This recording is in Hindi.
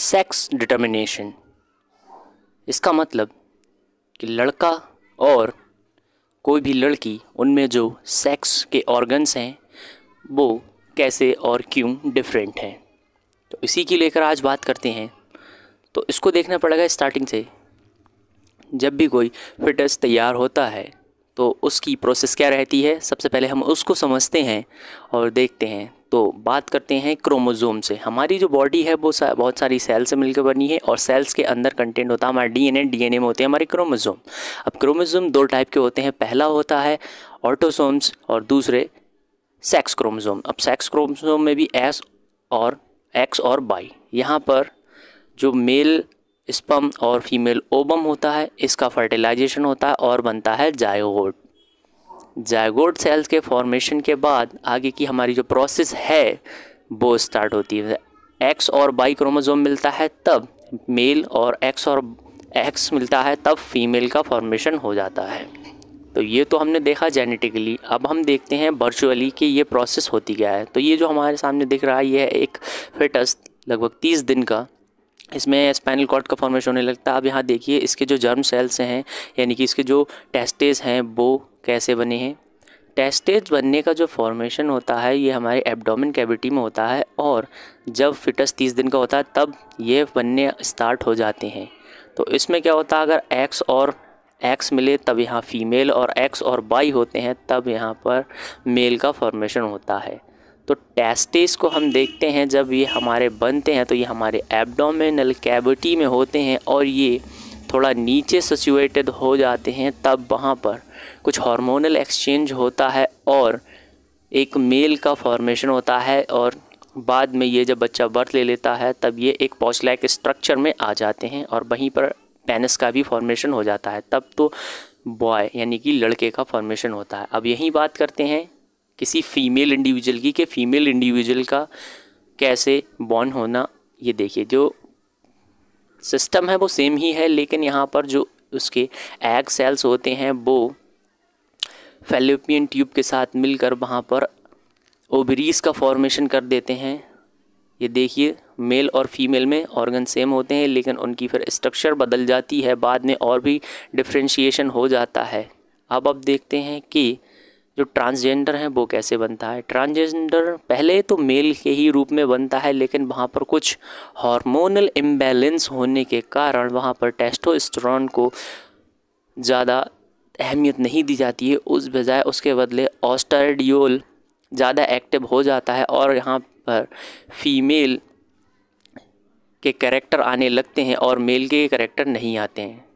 सेक्स डिटर्मिनेशन इसका मतलब कि लड़का और कोई भी लड़की उनमें जो सेक्स के ऑर्गन्स हैं वो कैसे और क्यों डिफरेंट हैं तो इसी की लेकर आज बात करते हैं तो इसको देखना पड़ेगा स्टार्टिंग से जब भी कोई फिटस तैयार होता है तो उसकी प्रोसेस क्या रहती है सबसे पहले हम उसको समझते हैं और देखते हैं तो बात करते हैं क्रोमोजोम से हमारी जो बॉडी है वो सा, बहुत सारी सेल से मिलकर बनी है और सेल्स के अंदर कंटेंट होता है हमारे डीएनए डीएनए में होते हैं हमारे क्रोमोजोम अब क्रोमोजोम दो टाइप के होते हैं पहला होता है ऑटोसोम्स और दूसरे सेक्स क्रोमोजोम अब सेक्स क्रोमोजोम में भी एस और एक्स और बाई यहाँ पर जो मेल स्पम और फीमेल ओबम होता है इसका फर्टिलाइजेशन होता है और बनता है जायोगोट जैगोड सेल्स के फॉर्मेशन के बाद आगे की हमारी जो प्रोसेस है वो स्टार्ट होती है एक्स और बाई क्रोमोजोम मिलता है तब मेल और एक्स और एक्स मिलता है तब फीमेल का फॉर्मेशन हो जाता है तो ये तो हमने देखा जेनेटिकली अब हम देखते हैं वर्चुअली कि ये प्रोसेस होती क्या है तो ये जो हमारे सामने दिख रहा है ये है एक फिटस लगभग तीस दिन का इसमें स्पाइनल कॉर्ड का फॉर्मेशन होने लगता है अब यहाँ देखिए इसके जो जर्म सेल्स हैं यानी कि इसके जो टेस्टेज हैं वो कैसे बने हैं टेस्टेज बनने का जो फॉर्मेशन होता है ये हमारे एब्डोमिन कैविटी में होता है और जब फिटस तीस दिन का होता है तब ये बनने स्टार्ट हो जाते हैं तो इसमें क्या होता है अगर एक्स और एक्स मिले तब यहाँ फीमेल और एक्स और बाई होते हैं तब यहाँ पर मेल का फॉर्मेशन होता है तो टेस्टिस को हम देखते हैं जब ये हमारे बनते हैं तो ये हमारे एब्डोमिनल कैविटी में होते हैं और ये थोड़ा नीचे सिचुएटेड हो जाते हैं तब वहाँ पर कुछ हार्मोनल एक्सचेंज होता है और एक मेल का फॉर्मेशन होता है और बाद में ये जब बच्चा बर्थ ले लेता है तब ये एक पौचलैक स्ट्रक्चर में आ जाते हैं और वहीं पर पेनिस का भी फॉर्मेशन हो जाता है तब तो बॉय यानी कि लड़के का फॉर्मेशन होता है अब यही बात करते हैं किसी फीमेल इंडिविजुअल की कि फीमेल इंडिविजुअल का कैसे बॉर्न होना ये देखिए जो सिस्टम है वो सेम ही है लेकिन यहाँ पर जो उसके एग सेल्स होते हैं वो फेलोपियन ट्यूब के साथ मिलकर वहाँ पर ओबरीज का फॉर्मेशन कर देते हैं ये देखिए मेल और फीमेल में ऑर्गन सेम होते हैं लेकिन उनकी फिर स्ट्रक्चर बदल जाती है बाद में और भी डिफ्रेंशिएशन हो जाता है अब अब देखते हैं कि जो ट्रांसजेंडर हैं वो कैसे बनता है ट्रांसजेंडर पहले तो मेल के ही रूप में बनता है लेकिन वहाँ पर कुछ हार्मोनल इम्बेलेंस होने के कारण वहाँ पर टेस्टोस्टेरोन को ज़्यादा अहमियत नहीं दी जाती है उस बजाय उसके बदले ऑस्टरडियोल ज़्यादा एक्टिव हो जाता है और यहाँ पर फीमेल के करेक्टर आने लगते हैं और मेल के करेक्टर नहीं आते हैं